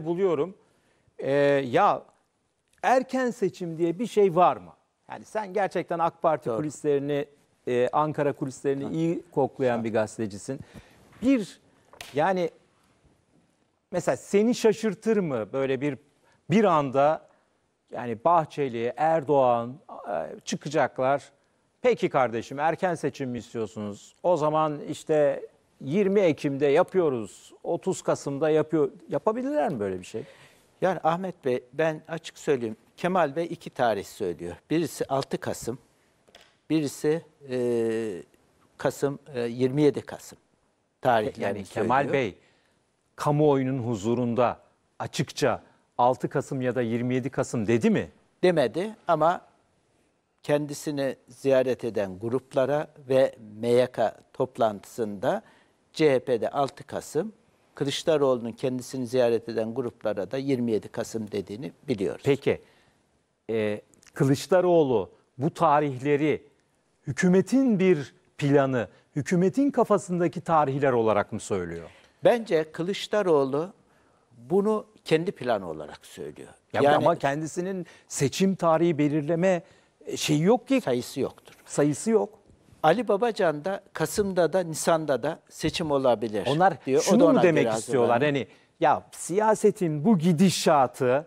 buluyorum. Ee, ya erken seçim diye bir şey var mı? Yani sen gerçekten AK Parti Doğru. kulislerini, e, Ankara kulislerini Doğru. iyi koklayan Doğru. bir gazetecisin. Bir yani mesela seni şaşırtır mı böyle bir bir anda yani Bahçeli, Erdoğan e, çıkacaklar. Peki kardeşim erken seçim mi istiyorsunuz? O zaman işte 20 Ekim'de yapıyoruz, 30 Kasım'da yapıyor. Yapabilirler mi böyle bir şey? Yani Ahmet Bey ben açık söyleyeyim. Kemal Bey iki tarih söylüyor. Birisi 6 Kasım, birisi e, Kasım e, 27 Kasım tarihlerini yani Kemal Bey kamuoyunun huzurunda açıkça 6 Kasım ya da 27 Kasım dedi mi? Demedi ama kendisini ziyaret eden gruplara ve MYK toplantısında CHP'de 6 Kasım, Kılıçdaroğlu'nun kendisini ziyaret eden gruplara da 27 Kasım dediğini biliyoruz. Peki e, Kılıçdaroğlu bu tarihleri hükümetin bir planı, hükümetin kafasındaki tarihler olarak mı söylüyor? Bence Kılıçdaroğlu bunu kendi planı olarak söylüyor. Ya yani, ama kendisinin seçim tarihi belirleme e, şeyi yok ki. Sayısı yoktur. Sayısı yok. Ali Babacan da Kasım'da da Nisan'da da seçim olabilir. Onlar diyor. şunu o mu demek istiyorlar? hani ya siyasetin bu gidişatı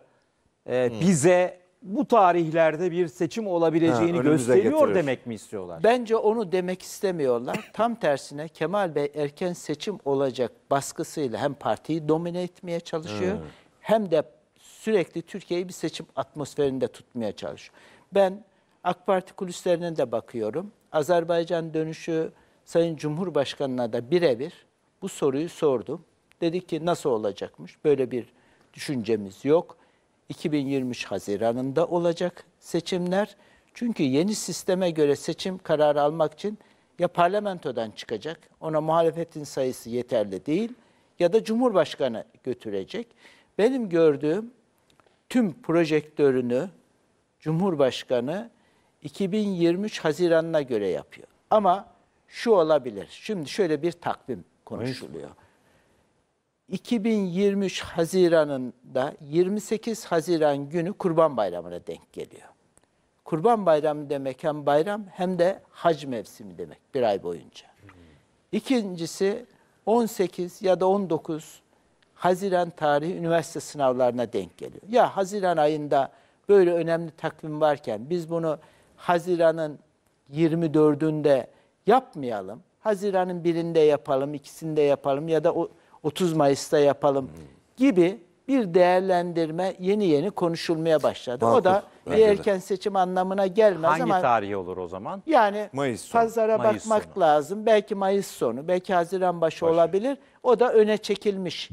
e, hmm. bize bu tarihlerde bir seçim olabileceğini ha, gösteriyor getirir. demek mi istiyorlar? Bence onu demek istemiyorlar. Tam tersine Kemal Bey erken seçim olacak baskısıyla hem partiyi domine etmeye çalışıyor hmm. hem de sürekli Türkiye'yi bir seçim atmosferinde tutmaya çalışıyor. Ben AK Parti kulislerine de bakıyorum. Azerbaycan dönüşü Sayın Cumhurbaşkanı'na da birebir bu soruyu sordum. Dedi ki nasıl olacakmış? Böyle bir düşüncemiz yok. 2023 Haziran'ında olacak seçimler. Çünkü yeni sisteme göre seçim kararı almak için ya parlamentodan çıkacak, ona muhalefetin sayısı yeterli değil ya da Cumhurbaşkanı götürecek. Benim gördüğüm tüm projektörünü Cumhurbaşkanı 2023 Haziran'ına göre yapıyor. Ama şu olabilir. Şimdi şöyle bir takvim konuşuluyor. 2023 Haziran'ında 28 Haziran günü Kurban Bayramı'na denk geliyor. Kurban Bayramı demek hem bayram hem de hac mevsimi demek bir ay boyunca. İkincisi 18 ya da 19 Haziran tarihi üniversite sınavlarına denk geliyor. Ya Haziran ayında böyle önemli takvim varken biz bunu Haziran'ın 24'ünde yapmayalım. Haziran'ın birinde yapalım, ikisinde yapalım ya da 30 Mayıs'ta yapalım gibi bir değerlendirme yeni yeni konuşulmaya başladı. Makul, o da bir erken seçim anlamına gelmez Hangi ama... Hangi tarihi olur o zaman? Yani Mayıs sonu. pazara Mayıs bakmak sonu. lazım. Belki Mayıs sonu, belki Haziran başı Başka. olabilir. O da öne çekilmiş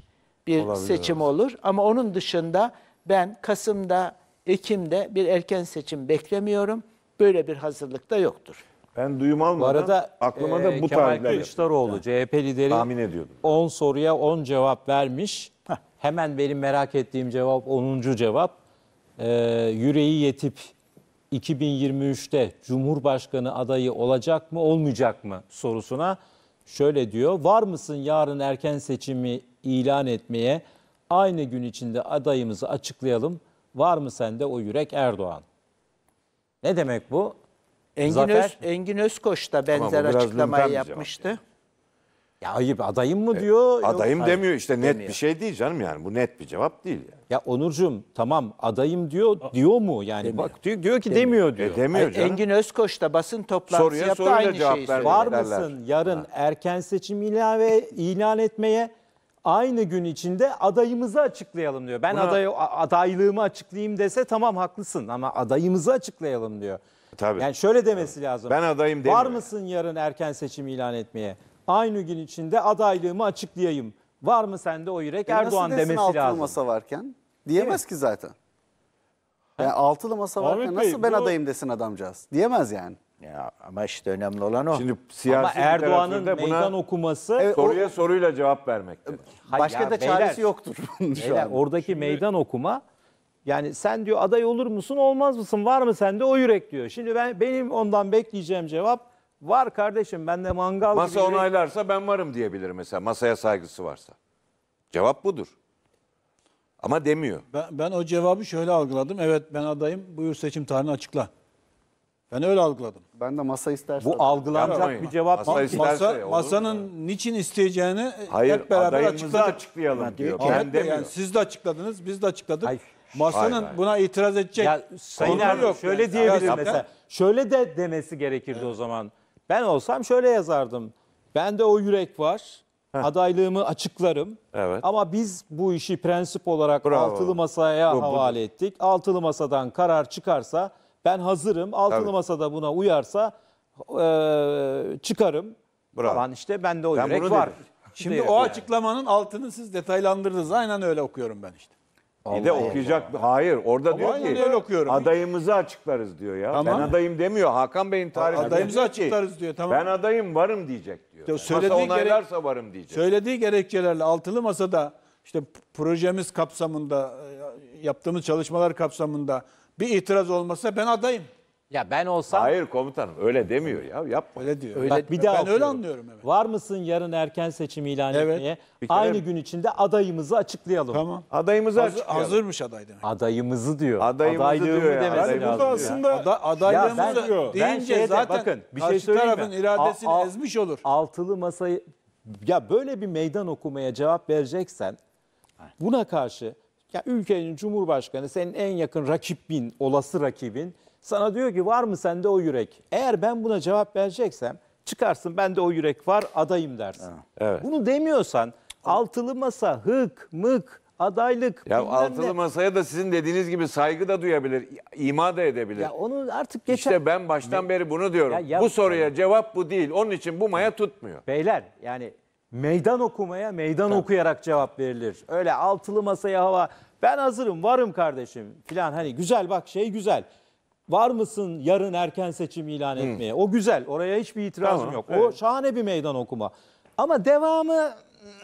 bir olabilir, seçim evet. olur. Ama onun dışında ben Kasım'da, Ekim'de bir erken seçim beklemiyorum böyle bir hazırlık da yoktur. Ben duyum almadan Bu arada aklıma da e, bu Kemal tarihler Kılıçdaroğlu CHP lideri Tahmin ediyordum. 10 soruya 10 cevap vermiş. Hemen benim merak ettiğim cevap 10. cevap. Ee, yüreği yetip 2023'te Cumhurbaşkanı adayı olacak mı olmayacak mı sorusuna şöyle diyor. Var mısın yarın erken seçimi ilan etmeye? Aynı gün içinde adayımızı açıklayalım. Var mı sende o yürek Erdoğan? Ne demek bu? Engin, Öz, Engin Özkoç da benzer biraz açıklamayı yapmıştı. Ya ayıp adayım mı e, diyor. Adayım Yok, demiyor işte net bir şey değil canım yani. Bu net bir cevap değil. Yani. Ya Onurcuğum tamam adayım diyor diyor mu yani bak diyor, diyor ki demiyor e, diyor. E demiyor canım. Engin Özkoç da basın toplantısı Soruya yaptı soruyla aynı cevap şeyi Var mısın yarın erken seçim ilave ilan etmeye aynı gün içinde adayımızı açıklayalım diyor. Ben Buna... aday, adaylığımı açıklayayım dese tamam haklısın ama adayımızı açıklayalım diyor. Tabii. Yani şöyle demesi Tabii. lazım. Ben adayım demiyor. Var mısın yarın erken seçim ilan etmeye? Aynı gün içinde adaylığımı açıklayayım. Var mı sende o yürek e Erdoğan nasıl demesi lazım. E, altılı masa varken? Diyemez ki zaten. Yani altılı masa varken Ahmet nasıl ben bu... adayım desin adamcağız? Diyemez yani. Ya, ama işte önemli olan o. Şimdi siyasi Ama Erdoğan'ın literatürde meydan okuması Evet, soruya soruyla cevap vermek. Başka ya da beyler, yoktur şu Beyler, an. oradaki meydan okuma yani sen diyor aday olur musun olmaz mısın var mı sende o yürek diyor. Şimdi ben benim ondan bekleyeceğim cevap var kardeşim ben de mangal gibi Masa yürek- onaylarsa ben varım diyebilir mesela. Masaya saygısı varsa. Cevap budur. Ama demiyor. Ben, ben o cevabı şöyle algıladım. Evet ben adayım. Buyur seçim tarihini açıkla. Ben öyle algıladım. Ben de masa istersen. Bu algılanacak Yapmayın. bir cevap Masa değil. isterse Masa, olur mu? masanın niçin isteyeceğini Hayır, hep beraber adayımızı açıkladık. açıklayalım diyor. Ben Bey, yani siz de açıkladınız, biz de açıkladık. Hayır. Masanın Hayır, hayır. buna itiraz edecek Ya Sayın Erdoğan yok. şöyle diyebilir Gerçekten. mesela. Şöyle de demesi gerekirdi o zaman. Ben olsam şöyle yazardım. Bende o yürek var. Adaylığımı açıklarım. Evet. Ama biz bu işi prensip olarak Bravo. altılı masaya havale ettik. Altılı masadan karar çıkarsa ben hazırım. Altılı Tabii. masada buna uyarsa e, çıkarım. Bravo. Falan işte bende o Ben yürek bunu var. Şimdi o yani. açıklamanın altını siz detaylandırdınız. Aynen öyle okuyorum ben işte. Bir de okuyacak. Hayır orada diyor ki öyle okuyorum. adayımızı açıklarız diyor ya. Tamam. Ben adayım demiyor. Hakan Bey'in tarihi. Adayımızı diyor ki, açıklarız diyor, tamam. Ben adayım varım diyecek diyor. Ya söylediği Masa onaylarsa varım diyecek. Söylediği gerekçelerle altılı masada işte projemiz kapsamında e, yaptığımız çalışmalar kapsamında bir itiraz olmasa ben adayım. Ya ben olsam Hayır komutanım öyle demiyor ya yapma. Öyle diyor. Öyle- Bak bir daha ben öyle anlıyorum evet. var mısın yarın erken seçim ilan Evet. etmeye? kere- Aynı gün içinde adayımızı açıklayalım. Tamam. Adayımızı Hazır, açıklayalım. hazırmış aday demek. Adayımızı diyor. Adayımızı Adaylığımı diyor ya. demesi Yani lazım. burada aslında Ada, Ya ben- adaylığımızı ben deyince şeye zaten bakın, bir şey karşı söyleyeyim mi? iradesini Al- al- ezmiş olur. altılı masayı ya böyle bir meydan okumaya cevap vereceksen buna karşı ya ülkenin cumhurbaşkanı senin en yakın rakibin, olası rakibin sana diyor ki var mı sende o yürek? Eğer ben buna cevap vereceksem çıkarsın ben de o yürek var adayım dersin. Evet. Bunu demiyorsan altılı masa, hık, mık, adaylık. Ya altılı ne. masaya da sizin dediğiniz gibi saygı da duyabilir, ima da edebilir. Ya onu artık geçer. İşte ben baştan beri bunu diyorum. Ya yap- bu soruya cevap bu değil. Onun için bu maya tutmuyor. Beyler yani meydan okumaya meydan Tabii. okuyarak cevap verilir. Öyle altılı masaya hava ben hazırım varım kardeşim filan hani güzel bak şey güzel. Var mısın yarın erken seçim ilan etmeye? Hı. O güzel. Oraya hiçbir itirazım tamam, yok. Evet. O şahane bir meydan okuma. Ama devamı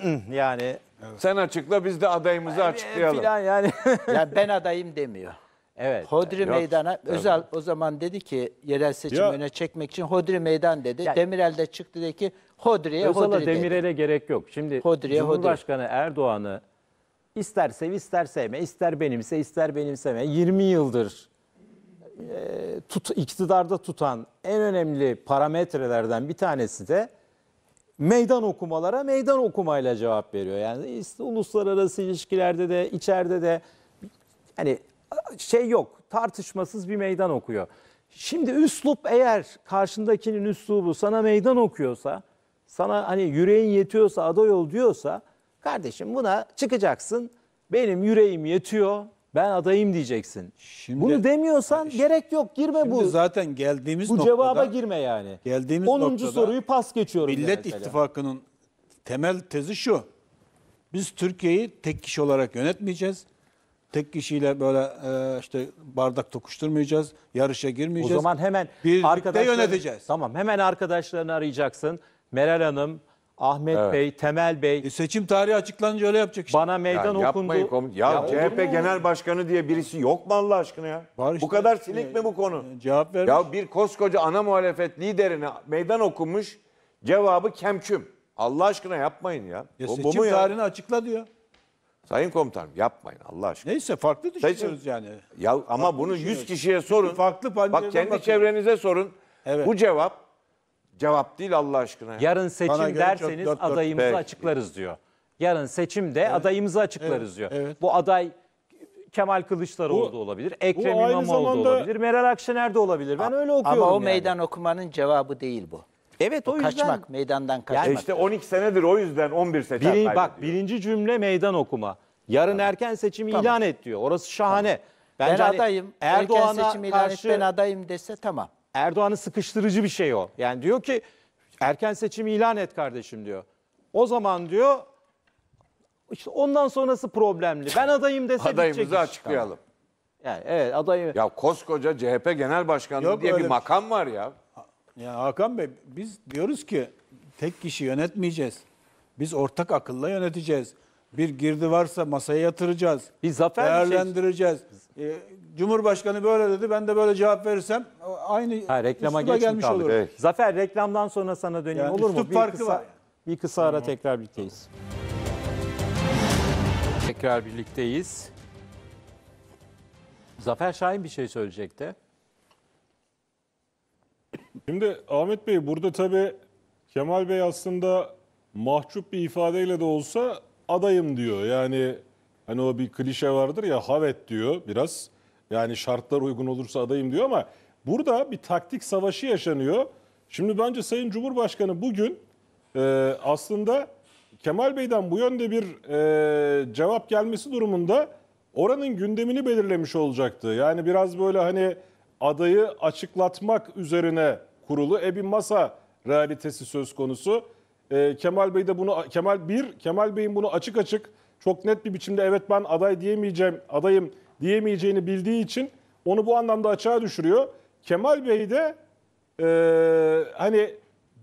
hmm, yani evet. sen açıkla biz de adayımızı yani, e, açıklayalım. Filan yani. yani ben adayım demiyor. Evet. Hodri Yok. Meydan'a evet. Özal o zaman dedi ki yerel seçim Yok. öne çekmek için Hodri Meydan dedi. Yani, Demirel de çıktı dedi ki Hodri'ye Özal'a Hodri Demirel'e dedi. gerek yok. Şimdi Hodri'ye Cumhurbaşkanı Hodri. Erdoğan'ı ister sev ister sevme, ister benimse ister benimseme 20 yıldır e, tut, iktidarda tutan en önemli parametrelerden bir tanesi de meydan okumalara meydan okumayla cevap veriyor. Yani işte, uluslararası ilişkilerde de içeride de yani şey yok tartışmasız bir meydan okuyor. Şimdi üslup eğer karşındakinin üslubu sana meydan okuyorsa sana hani yüreğin yetiyorsa aday ol diyorsa kardeşim buna çıkacaksın. Benim yüreğim yetiyor. Ben adayım diyeceksin. Şimdi, Bunu demiyorsan şimdi, gerek yok girme bu. zaten geldiğimiz bu noktada. Bu cevaba girme yani. Geldiğimiz 10. noktada. soruyu pas geçiyorum. Millet İttifakı'nın temel tezi şu. Biz Türkiye'yi tek kişi olarak yönetmeyeceğiz. Tek kişiyle böyle e, işte bardak tokuşturmayacağız. Yarışa girmeyeceğiz. O zaman hemen birlikte yöneteceğiz. Tamam hemen arkadaşlarını arayacaksın. Meral Hanım, Ahmet Evet. Bey, Temel Bey E seçim tarihi açıklanınca öyle yapacak işte. bana meydan Ya okundu. yapmayın komut- Ya, Ya CHP Genel Başkanı diye birisi yok mu Allah aşkına ya? Var işte. Bu kadar silik e, mi bu konu? E, cevap vermiş. Ya bir koskoca ana muhalefet liderine meydan okumuş cevabı kemküm. Allah aşkına yapmayın ya. Ya Bu- bu mu ya? tarihini açıkla diyor. Sayın komutanım yapmayın Allah aşkına. Neyse farklı düşünüyoruz yani. Ya ama bunu 100 kişiye sorun. Farklı Bak kendi bakıyoruz. çevrenize sorun. Evet. Bu cevap Cevap değil Allah aşkına. Yarın seçim derseniz dört dört. adayımızı Peki. açıklarız diyor. Yarın seçimde adayımızı açıklarız diyor. evet. Bu aday Kemal Kılıçdaroğlu da olabilir, Ekrem İmamoğlu zamanda- olabilir, Meral Akşener de olabilir. Ben öyle okuyorum. Ama o yani. meydan okumanın cevabı değil bu. Evet o yüzden. Kaçmak, meydandan kaçmak. E işte 12 senedir o yüzden 11 seçer Biri, bak birinci cümle meydan okuma. Yarın erken seçim ilan et diyor. Orası şahane. ben hani adayım. Erdoğan'a seçim ilan et, karşı ben adayım dese tamam. Erdoğan'ı sıkıştırıcı bir şey o. Yani diyor ki erken seçim ilan et kardeşim diyor. O zaman diyor işte ondan sonrası problemli. Ben adayım dese Adayımızı bitecek iş. açıklayalım. Yani evet adayım. Ya koskoca CHP Genel Başkanlığı Yok, diye bir bir makam var ya. Ya Hakan Bey biz diyoruz ki tek kişi yönetmeyeceğiz. Biz ortak akılla yöneteceğiz. Bir girdi varsa masaya yatıracağız. Bir zafer değerlendireceğiz. Şey... E, Cumhurbaşkanı böyle dedi. Ben de böyle cevap verirsem aynı ha, reklama geç gelmiş olur. Evet. Zafer reklamdan sonra sana döneyim yani olur mu? Bir farkı kısa, var. Bir kısa ara tamam. tekrar birlikteyiz. Tekrar birlikteyiz. Zafer Şahin bir şey söyleyecekti. Şimdi Ahmet Bey burada tabii Kemal Bey aslında mahcup bir ifadeyle de olsa adayım diyor. Yani hani o bir klişe vardır ya havet diyor biraz. Yani şartlar uygun olursa adayım diyor ama burada bir taktik savaşı yaşanıyor. Şimdi bence Sayın Cumhurbaşkanı bugün e, aslında Kemal Bey'den bu yönde bir e, cevap gelmesi durumunda oranın gündemini belirlemiş olacaktı. Yani biraz böyle hani adayı açıklatmak üzerine kurulu e bir masa realitesi söz konusu. E, Kemal Bey de bunu Kemal bir Kemal Bey'in bunu açık açık çok net bir biçimde evet ben aday diyemeyeceğim, adayım diyemeyeceğini bildiği için onu bu anlamda açığa düşürüyor. Kemal Bey de e, hani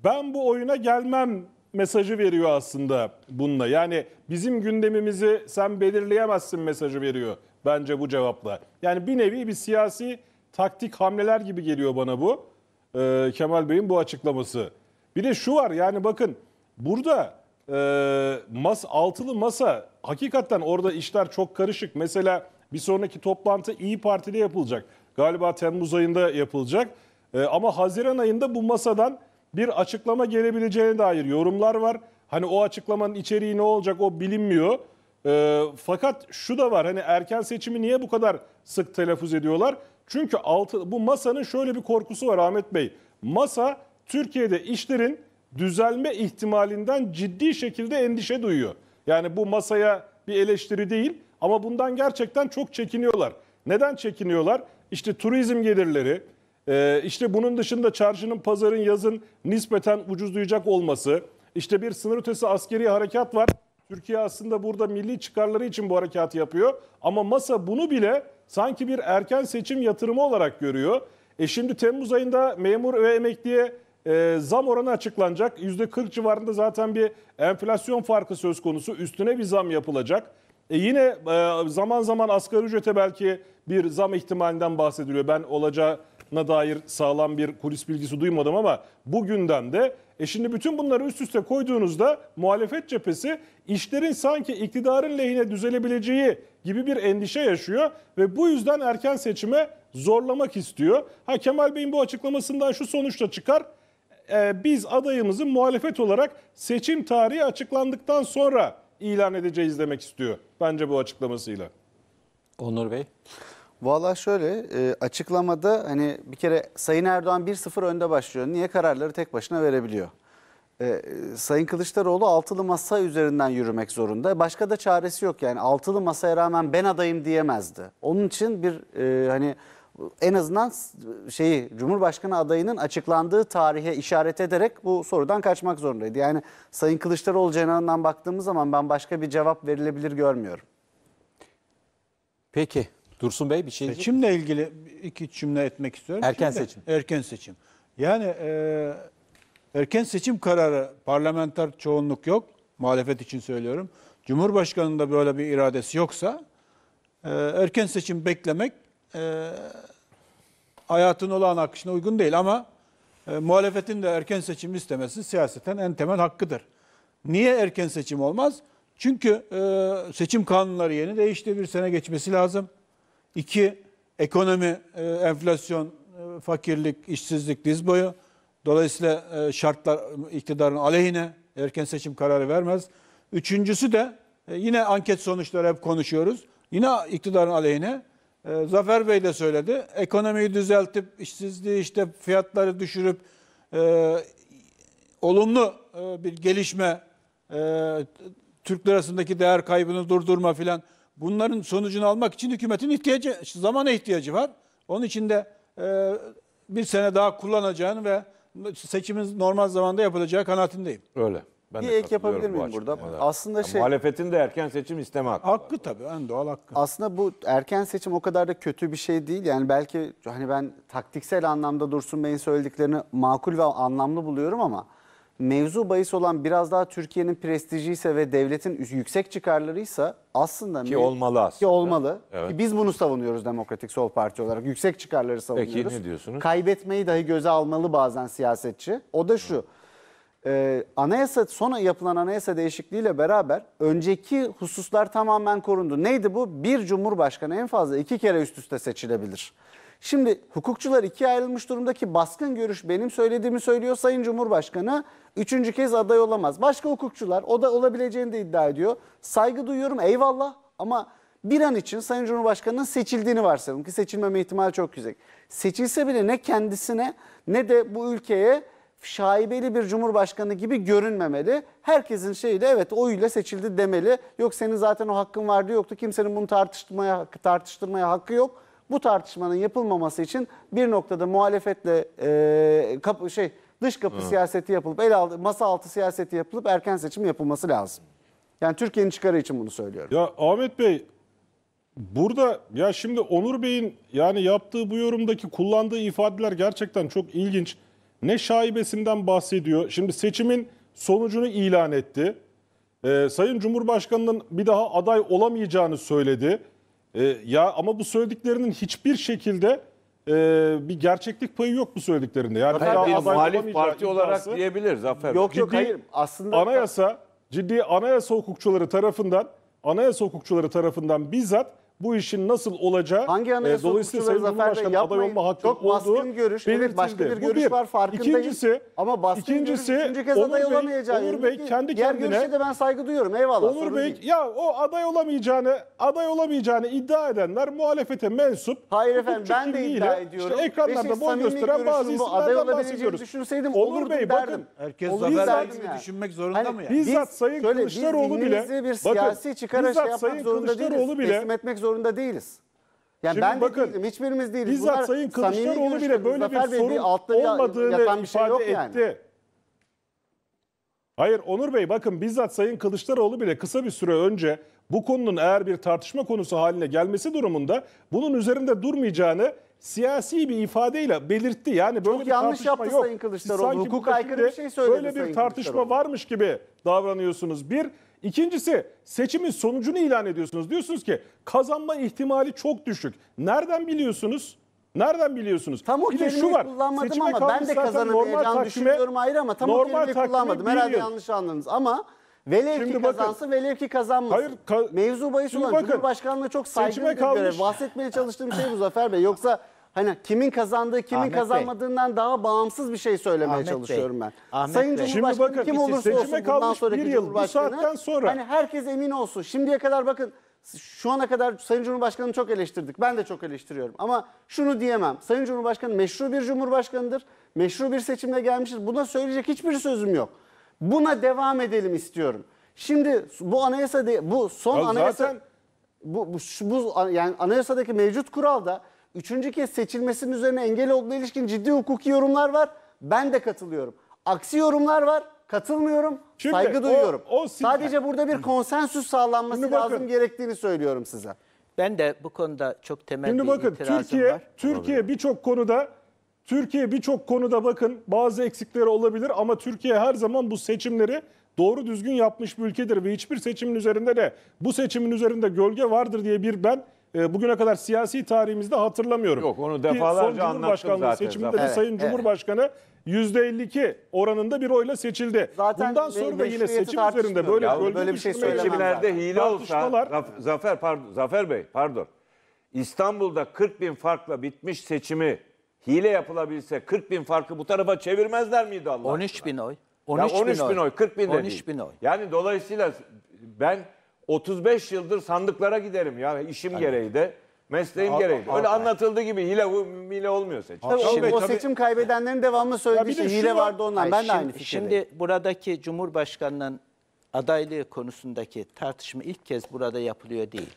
ben bu oyuna gelmem mesajı veriyor aslında bununla. Yani bizim gündemimizi sen belirleyemezsin mesajı veriyor bence bu cevapla. Yani bir nevi bir siyasi taktik hamleler gibi geliyor bana bu. E, Kemal Bey'in bu açıklaması. Bir de şu var yani bakın Burada e, mas, altılı masa hakikaten orada işler çok karışık. Mesela bir sonraki toplantı İyi Parti'de yapılacak. Galiba Temmuz ayında yapılacak. E, ama Haziran ayında bu masadan bir açıklama gelebileceğine dair yorumlar var. Hani o açıklamanın içeriği ne olacak o bilinmiyor. E, fakat şu da var hani erken seçimi niye bu kadar sık telaffuz ediyorlar? Çünkü altı, bu masanın şöyle bir korkusu var Ahmet Bey. Masa Türkiye'de işlerin düzelme ihtimalinden ciddi şekilde endişe duyuyor. Yani bu masaya bir eleştiri değil ama bundan gerçekten çok çekiniyorlar. Neden çekiniyorlar? İşte turizm gelirleri, e, işte bunun dışında çarşının, pazarın, yazın nispeten ucuzlayacak olması, işte bir sınır ötesi askeri harekat var. Türkiye aslında burada milli çıkarları için bu harekatı yapıyor. Ama masa bunu bile sanki bir erken seçim yatırımı olarak görüyor. E şimdi Temmuz ayında memur ve emekliye ee, zam oranı açıklanacak. %40 civarında zaten bir enflasyon farkı söz konusu. Üstüne bir zam yapılacak. E yine e, zaman zaman asgari ücrete belki bir zam ihtimalinden bahsediliyor. Ben olacağına dair sağlam bir kulis bilgisi duymadım ama bugünden de E şimdi bütün bunları üst üste koyduğunuzda muhalefet cephesi işlerin sanki iktidarın lehine düzelebileceği gibi bir endişe yaşıyor ve bu yüzden erken seçime zorlamak istiyor. Ha Kemal Bey'in bu açıklamasından şu sonuçta çıkar e, biz adayımızı muhalefet olarak seçim tarihi açıklandıktan sonra ilan edeceğiz demek istiyor. Bence bu açıklamasıyla. Onur Bey. Valla şöyle e, açıklamada hani bir kere Sayın Erdoğan 1-0 önde başlıyor. Niye kararları tek başına verebiliyor? E, e, Sayın Kılıçdaroğlu altılı masa üzerinden yürümek zorunda. Başka da çaresi yok yani altılı masaya rağmen ben adayım diyemezdi. Onun için bir e, hani en azından şeyi Cumhurbaşkanı adayının açıklandığı tarihe işaret ederek bu sorudan kaçmak zorundaydı. Yani Sayın Kılıçdaroğlu cenahından baktığımız zaman ben başka bir cevap verilebilir görmüyorum. Peki Dursun Bey bir şey Seçimle ilgili iki cümle etmek istiyorum. Erken Şimdi, seçim. Erken seçim. Yani e, erken seçim kararı parlamenter çoğunluk yok. Muhalefet için söylüyorum. Cumhurbaşkanında böyle bir iradesi yoksa e, erken seçim beklemek e, hayatın olağan akışına uygun değil ama e, muhalefetin de erken seçim istemesi siyaseten en temel hakkıdır. Niye erken seçim olmaz? Çünkü e, seçim kanunları yeni değişti. Bir sene geçmesi lazım. İki, ekonomi, e, enflasyon, e, fakirlik, işsizlik diz boyu. Dolayısıyla e, şartlar iktidarın aleyhine erken seçim kararı vermez. Üçüncüsü de e, yine anket sonuçları hep konuşuyoruz. Yine iktidarın aleyhine ee, Zafer Bey de söyledi. Ekonomiyi düzeltip işsizliği işte fiyatları düşürüp e, olumlu e, bir gelişme e, Türk lirasındaki değer kaybını durdurma filan bunların sonucunu almak için hükümetin ihtiyacı zamana ihtiyacı var. Onun için de e, bir sene daha kullanacağını ve seçimin normal zamanda yapılacağı kanaatindeyim. Öyle. Ben bir de ek yapabilir miyim burada? açıklamaya. Aslında Yani şey Muhalefetin de erken seçim isteme hakkı. Hakkı tabii en doğal hakkı. aslında bu erken seçim o kadar da kötü bir şey değil. Yani belki hani ben taktiksel anlamda Dursun Bey'in söylediklerini makul ve anlamlı buluyorum ama mevzu bahis olan biraz daha Türkiye'nin prestiji ise ve devletin yüksek çıkarlarıysa aslında Ki olmalı aslında. Ki olmalı. Evet. Ki biz bunu savunuyoruz Demokratik Sol Parti olarak. Yüksek çıkarları savunuyoruz. ne diyorsunuz? Kaybetmeyi dahi göze almalı bazen siyasetçi. O da şu e, anayasa sona yapılan anayasa değişikliğiyle beraber önceki hususlar tamamen korundu. Neydi bu? Bir cumhurbaşkanı en fazla iki kere üst üste seçilebilir. Şimdi hukukçular ikiye ayrılmış durumdaki baskın görüş benim söylediğimi söylüyor Sayın Cumhurbaşkanı. Üçüncü kez aday olamaz. Başka hukukçular o da olabileceğini de iddia ediyor. Saygı duyuyorum eyvallah ama bir an için Sayın Cumhurbaşkanı'nın seçildiğini varsayalım ki seçilmeme ihtimali çok yüksek. Seçilse bile ne kendisine ne de bu ülkeye şaibeli bir cumhurbaşkanı gibi görünmemeli. Herkesin şeyiyle evet oyuyla seçildi demeli. Yok senin zaten o hakkın vardı yoktu. Kimsenin bunu tartışmaya tartıştırmaya hakkı yok. Bu tartışmanın yapılmaması için bir noktada muhalefetle e, kapı, şey dış kapı Hı. siyaseti yapılıp el altı, masa altı siyaseti yapılıp erken seçim yapılması lazım. Yani Türkiye'nin çıkarı için bunu söylüyorum. Ya Ahmet Bey burada ya şimdi Onur Bey'in yani yaptığı bu yorumdaki kullandığı ifadeler gerçekten çok ilginç ne şaibesinden bahsediyor. Şimdi seçimin sonucunu ilan etti. Ee, Sayın Cumhurbaşkanı'nın bir daha aday olamayacağını söyledi. Ee, ya ama bu söylediklerinin hiçbir şekilde e, bir gerçeklik payı yok bu söylediklerinde. Yani Hayır, bir muhalif parti olarak iddiası, diyebilir Zafer. Yok yok hayır. Aslında anayasa ciddi anayasa hukukçuları tarafından anayasa hukukçuları tarafından bizzat bu işin nasıl olacağı Hangi e, anayasa dolayısıyla Sayın Cumhurbaşkanı aday olma hakkı Çok baskın görüş. Evet başka bir görüş bir. var farkındayım. İkincisi, Ama baskın ikincisi, görüş üçüncü kez Onur aday Bey, olamayacağı. Onur Bey kendi diğer kendine. Diğer de ben saygı duyuyorum eyvallah. Onur Bey değil. ya o aday olamayacağını aday olamayacağını iddia edenler muhalefete mensup. Hayır efendim ben de iddia ediyorum. İşte ekranlarda Beşik, boy gösteren bazı isimlerden bahsediyoruz. Düşünseydim Onur Bey bakın. Herkes zafer verdiğini düşünmek hani zorunda mı yani? Bizzat Sayın Kılıçdaroğlu bile. Biz bir siyasi çıkara şey yapmak zorunda değiliz. Teslim etmek zorunda zorunda değiliz. Yani Şimdi ben bakın, de değilim, hiçbirimiz değiliz. Bizzat Bunlar Sayın Kılıçdaroğlu bile böyle Zafer bir Bey sorun bir olmadığını bir şey yok etti. Yani. Hayır Onur Bey bakın bizzat Sayın Kılıçdaroğlu bile kısa bir süre önce bu konunun eğer bir tartışma konusu haline gelmesi durumunda bunun üzerinde durmayacağını siyasi bir ifadeyle belirtti. Yani böyle Çok bir yanlış tartışma yaptı yok. Sayın Kılıçdaroğlu. Siz sanki Hukuk aykırı bir şey söyledi Böyle bir tartışma varmış gibi davranıyorsunuz. Bir, İkincisi seçimin sonucunu ilan ediyorsunuz. Diyorsunuz ki kazanma ihtimali çok düşük. Nereden biliyorsunuz? Nereden biliyorsunuz? Tam o bir kelimeyi şu var. kullanmadım Seçime ama ben de kazanamayacağını düşünüyorum ayrı ama tam o kullanmadım. Bilmiyor. Herhalde yanlış anladınız ama velev ki kazansın velev ki kazanmasın. Hayır, ka Mevzu bahis olan bakın, Cumhurbaşkanlığı çok saygın bir kalmış. görev. Bahsetmeye çalıştığım şey bu Zafer Bey. Yoksa hani kimin kazandığı kimin Ahmet Bey. kazanmadığından daha bağımsız bir şey söylemeye Ahmet Bey. çalışıyorum ben. Ahmet Sayın Bey. Şimdi bakın, kim olursa olsun bundan sonraki bir yıl, bu Cumhurbaşkanı. saatten sonra. Hani herkes emin olsun. Şimdiye kadar bakın şu ana kadar Sayın Cumhurbaşkanı'nı çok eleştirdik. Ben de çok eleştiriyorum. Ama şunu diyemem. Sayın Cumhurbaşkanı meşru bir cumhurbaşkanıdır. Meşru bir seçimle gelmiştir. Buna söyleyecek hiçbir sözüm yok. Buna devam edelim istiyorum. Şimdi bu anayasa de, bu son Ya anayasa zaten- bu, bu, şu- bu yani anayasadaki mevcut kuralda üçüncü kez seçilmesinin üzerine engel olduğu ilişkin ciddi hukuki yorumlar var. Ben de katılıyorum. Aksi yorumlar var. Katılmıyorum. Şimdi saygı duyuyorum. O sinir... Sadece burada bir konsensüs sağlanması Şimdi bakın, lazım gerektiğini söylüyorum size. Ben de bu konuda çok temel Şimdi bir bakın, itirazım Türkiye, var. Türkiye birçok konuda Türkiye birçok konuda bakın bazı eksikleri olabilir ama Türkiye her zaman bu seçimleri doğru düzgün yapmış bir ülkedir ve hiçbir seçimin üzerinde de bu seçimin üzerinde gölge vardır diye bir ben ee, bugüne kadar siyasi tarihimizde hatırlamıyorum. Yok onu defalarca son Cumhurbaşkanlığı zaten. seçiminde zaten. bir Sayın evet. Cumhurbaşkanı %52 oranında bir oyla seçildi. Zaten Bundan sonra da yine seçim üzerinde böyle ya, böyle bir şey seçimlerde hile olsa Zafer pardon, Zafer Bey pardon. İstanbul'da 40 bin farkla bitmiş seçimi hile yapılabilse 40 bin farkı bu tarafa çevirmezler miydi Allah 13 bin oy. 13, ya 13 bin, bin oy. 40 bin de 13 değil. bin oy. Yani dolayısıyla ben 35 yıldır sandıklara giderim ya işim gereği de. Mesleğim Ya, gereği Öyle anlatıldığı gibi hile hile olmuyor seçim. Tabii, o- Şimdi- o, seçim kaybedenlerin devamlı söylediği şey hile var- vardı ondan. Hayır, Ben de şimdi, aynı fikirdeyim. Şimdi buradaki Cumhurbaşkanı'nın adaylığı konusundaki tartışma ilk kez burada yapılıyor değil.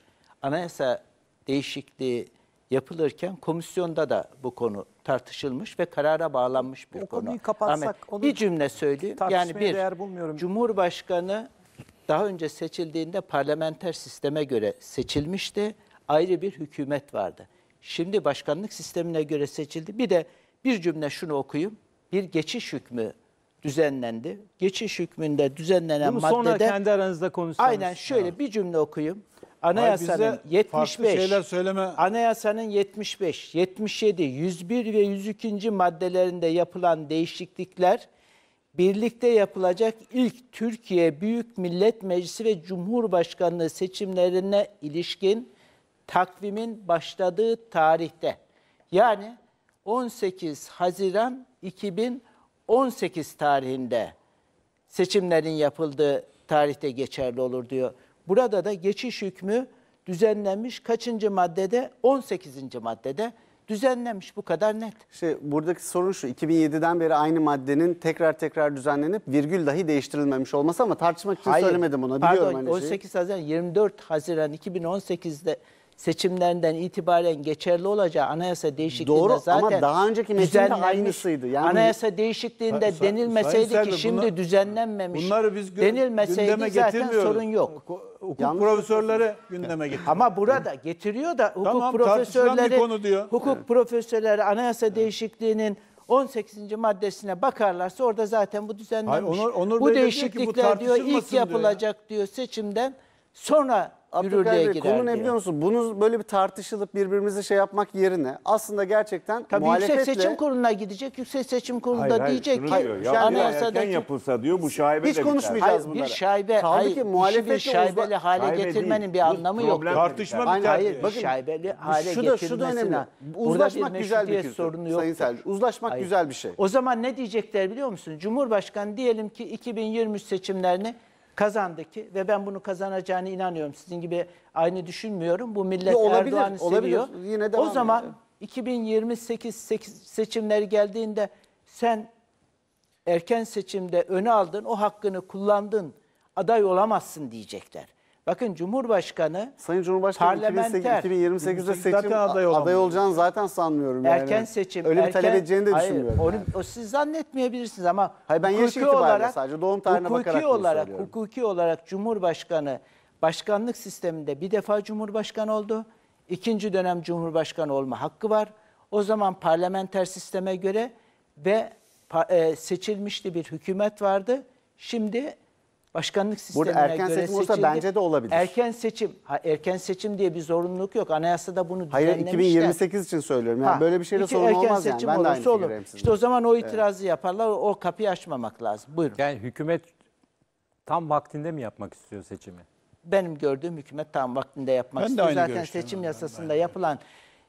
Anayasa değişikliği yapılırken komisyonda da bu konu tartışılmış ve karara bağlanmış bir O konu. kapatsak, onu bir cümle söyleyeyim. Yani bir değer bulmuyorum. Cumhurbaşkanı daha önce seçildiğinde parlamenter sisteme göre seçilmişti. Ayrı bir hükümet vardı. Şimdi başkanlık sistemine göre seçildi. Bir de bir cümle şunu okuyayım. Bir geçiş hükmü düzenlendi. Geçiş hükmünde düzenlenen Bunu maddede... sonra kendi aranızda konuşsanız. Aynen şöyle ha. bir cümle okuyayım. Anayasanın 75 şeyler söyleme. Anayasanın 75, 77, 101 ve 102. maddelerinde yapılan değişiklikler birlikte yapılacak ilk Türkiye Büyük Millet Meclisi ve Cumhurbaşkanlığı seçimlerine ilişkin takvimin başladığı tarihte yani 18 Haziran 2018 tarihinde seçimlerin yapıldığı tarihte geçerli olur diyor. Burada da geçiş hükmü düzenlenmiş kaçıncı maddede? 18. maddede düzenlemiş bu kadar net. İşte buradaki sorun şu 2007'den beri aynı maddenin tekrar tekrar düzenlenip virgül dahi değiştirilmemiş olması ama tartışmak için Hayır, söylemedim bunu. Biliyorum pardon, hani 18 Haziran 24 Haziran 2018'de seçimlerinden itibaren geçerli olacağı anayasa değişikliğinde Doğru, zaten ama daha önceki metinde aynısıydı. Yani anayasa değişikliğinde Sa- denilmeseydi ki şimdi bunlar- düzenlenmemiş. Bunları biz gö- gündeme denilmeseydi zaten sorun yok. Hukuk Yanlış profesörleri gündeme getiriyor. Ama burada getiriyor da hukuk Tamam, tartışılan bir profesörleri konu diyor. hukuk profesörleri anayasa değişikliğinin 18. maddesine bakarlarsa orada zaten bu düzenlenmiş. Hayır, Onur- Onur bu Bey diyor değişiklikler diyor tartışılmasın ilk diyor ya. yapılacak diyor seçimden sonra yürürlüğe girer Konu ne biliyor musun? Bunu böyle bir tartışılıp birbirimizi şey yapmak yerine aslında gerçekten Tabii muhalefetle... Yüksek Seçim Kurulu'na gidecek. Yüksek Seçim Kurulu'nda hayır, hayır, diyecek ki... ya, anayasadaki... yapılsa diyor bu şaibe Hiç de konuşmayacağız bunları. Bir şaibe, Kaldı hayır, ki muhalefetle bir şaibeli uzman... hale getirmenin değil. bir anlamı yok. Tartışma yani. bir Hayır, bakın, şaibeli hale şu da, şu da önemli. Uzlaşmak güzel bir kültür. yok. Sayın Selvi, uzlaşmak güzel bir şey. O zaman ne diyecekler biliyor musun? Cumhurbaşkanı diyelim ki 2023 seçimlerini kazandı ki ve ben bunu kazanacağını inanıyorum. Sizin gibi aynı düşünmüyorum. Bu millet ya Erdoğan'ı seviyor. Yine o zaman yani. 2028 seçimleri geldiğinde sen erken seçimde öne aldın, o hakkını kullandın, aday olamazsın diyecekler. Bakın Cumhurbaşkanı Sayın Cumhurbaşkanı 2028'de seçim aday, aday olacağını zaten sanmıyorum. Yani. Erken seçim. Öyle erken, bir talep edeceğini de düşünmüyorum. Hayır, onu, o siz zannetmeyebilirsiniz ama hayır, ben hukuki olarak, sadece doğum tarihine hukuki bakarak olarak, hukuki olarak Cumhurbaşkanı başkanlık sisteminde bir defa Cumhurbaşkanı oldu. İkinci dönem Cumhurbaşkanı olma hakkı var. O zaman parlamenter sisteme göre ve e, seçilmişti bir hükümet vardı. Şimdi başkanlık sistemine Burada erken göre seçim olsa bence de olabilir. Erken seçim, ha, erken seçim diye bir zorunluluk yok. Anayasada bunu Hayır düzenlemişler. 2028 için söylüyorum. Yani ha, böyle bir şeyle iki, sorun erken olmaz seçim yani. Ben de aynı olur. İşte o zaman o itirazı evet. yaparlar. O kapıyı açmamak lazım. Buyurun. Yani hükümet tam vaktinde mi yapmak istiyor seçimi? Benim gördüğüm hükümet tam vaktinde yapmak ben istiyor. Zaten seçim yasasında yapılan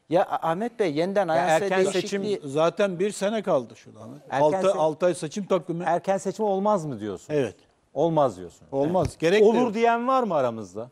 ya Ahmet Bey yeniden anayasa erken seçim zaten bir sene kaldı şurada. 6 ay seçim takvimi. Erken seçim olmaz mı diyorsun? Evet. Olmaz diyorsun. Olmaz. Evet. Gerek Olur diyen var mı aramızda?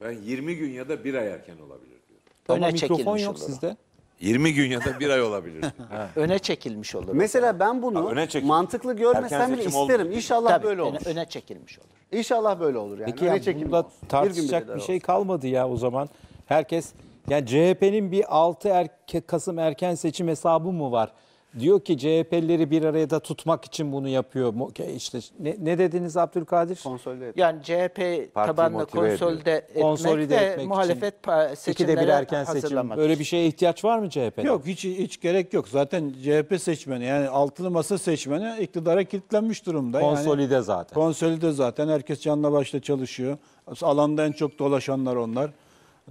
Ben 20 gün ya da bir ay erken olabilir diyorum. Öne Ama mikrofon yok olur. sizde. 20 gün ya da bir ay olabilir. öne çekilmiş olur. Mesela ben bunu ha, öne mantıklı görmesem bile isterim. Oldu. İnşallah Tabii, böyle olur. Öne, çekilmiş olur. İnşallah böyle olur yani. Peki öne yani bunda tartışacak bir, bir şey olsun. kalmadı ya o zaman. Herkes yani CHP'nin bir 6 erke, Kasım erken seçim hesabı mı var? Diyor ki CHP'lileri bir araya da tutmak için bunu yapıyor. İşte ne, ne dediniz Abdülkadir? Konsolide etmek. Yani CHP Partiyi tabanlı konsolide etmek, konsolide de etmek muhalefet seçimlere bir erken seçim. Böyle bir şeye ihtiyaç var mı CHP'de? Yok hiç hiç gerek yok. Zaten CHP seçmeni yani altılı masa seçmeni iktidara kilitlenmiş durumda. Konsolide yani, zaten. Konsolide zaten. Herkes canla başla çalışıyor. Alanda en çok dolaşanlar onlar.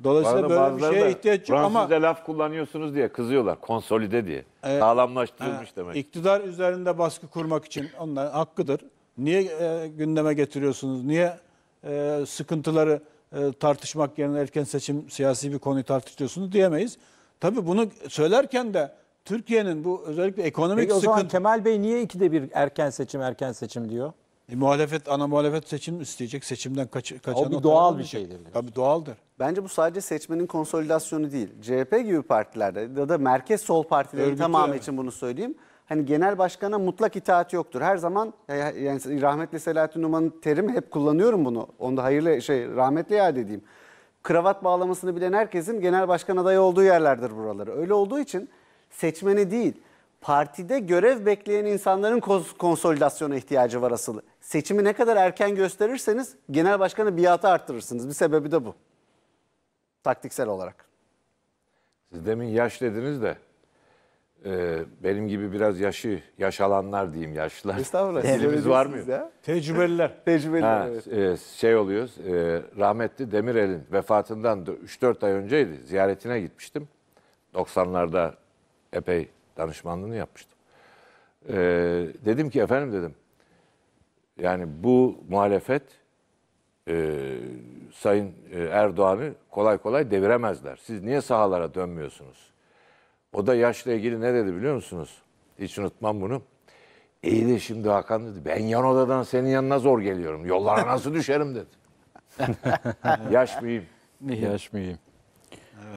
Dolayısıyla böyle bir bazıları da şeye ihtiyaç yok ama Fransızca laf kullanıyorsunuz diye kızıyorlar. Konsolide diye. Sağlamlaştırılmış e, demek. İktidar üzerinde baskı kurmak için onların hakkıdır. Niye e, gündeme getiriyorsunuz? Niye e, sıkıntıları e, tartışmak yerine erken seçim siyasi bir konuyu tartışıyorsunuz diyemeyiz. Tabii bunu söylerken de Türkiye'nin bu özellikle ekonomik Peki o zaman Kemal Bey niye ikide bir erken seçim erken seçim diyor? E, muhalefet, ana muhalefet seçim isteyecek. Seçimden kaç, kaçan o bir doğal bir şeydir. Tabii doğaldır. Bence bu sadece seçmenin konsolidasyonu değil. CHP gibi partilerde ya da merkez sol partilerin tamamı için bunu söyleyeyim. Hani genel başkana mutlak itaat yoktur. Her zaman e, yani rahmetli Selahattin Uman'ın terimi hep kullanıyorum bunu. Onu da hayırlı şey rahmetli ya dediğim. Kravat bağlamasını bilen herkesin genel başkan adayı olduğu yerlerdir buraları. Öyle olduğu için seçmeni değil partide görev bekleyen insanların konsolidasyona ihtiyacı var asıl. Seçimi ne kadar erken gösterirseniz genel başkanı biatı arttırırsınız. Bir sebebi de bu. Taktiksel olarak. Siz demin yaş dediniz de e, benim gibi biraz yaşı yaşalanlar diyeyim yaşlılar. Estağfurullah. Dilimiz var mı? Tecrübeliler. Tecrübeliler ha, evet. e, şey oluyoruz. e, rahmetli Demirel'in vefatından 3-4 ay önceydi ziyaretine gitmiştim. 90'larda epey Danışmanlığını yapmıştım. Ee, dedim ki efendim dedim. Yani bu muhalefet e, Sayın e, Erdoğan'ı kolay kolay deviremezler. Siz niye sahalara dönmüyorsunuz? O da yaşla ilgili ne dedi biliyor musunuz? Hiç unutmam bunu. İyi de şimdi Hakan dedi ben yan odadan senin yanına zor geliyorum. Yollara nasıl düşerim dedi. Yaş mıyım? Yaş mıyım?